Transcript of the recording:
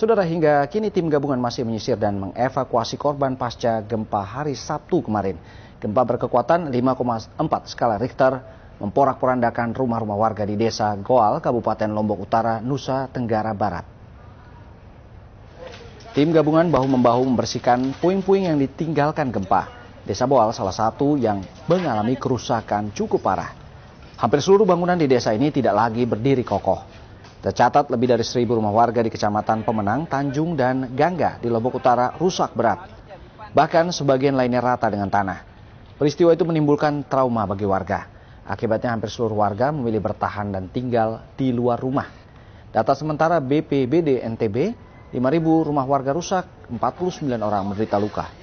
Saudara hingga kini tim gabungan masih menyisir dan mengevakuasi korban pasca gempa hari Sabtu kemarin. Gempa berkekuatan 5,4 skala Richter memporak-porandakan rumah-rumah warga di desa Goal, Kabupaten Lombok Utara, Nusa Tenggara Barat. Tim gabungan bahu-membahu membersihkan puing-puing yang ditinggalkan gempa. Desa Boal salah satu yang mengalami kerusakan cukup parah. Hampir seluruh bangunan di desa ini tidak lagi berdiri kokoh. Tercatat lebih dari seribu rumah warga di Kecamatan Pemenang, Tanjung, dan Gangga di Lombok Utara rusak berat. Bahkan sebagian lainnya rata dengan tanah. Peristiwa itu menimbulkan trauma bagi warga. Akibatnya hampir seluruh warga memilih bertahan dan tinggal di luar rumah. Data sementara BPBD NTB, 5.000 rumah warga rusak, 49 orang menderita luka.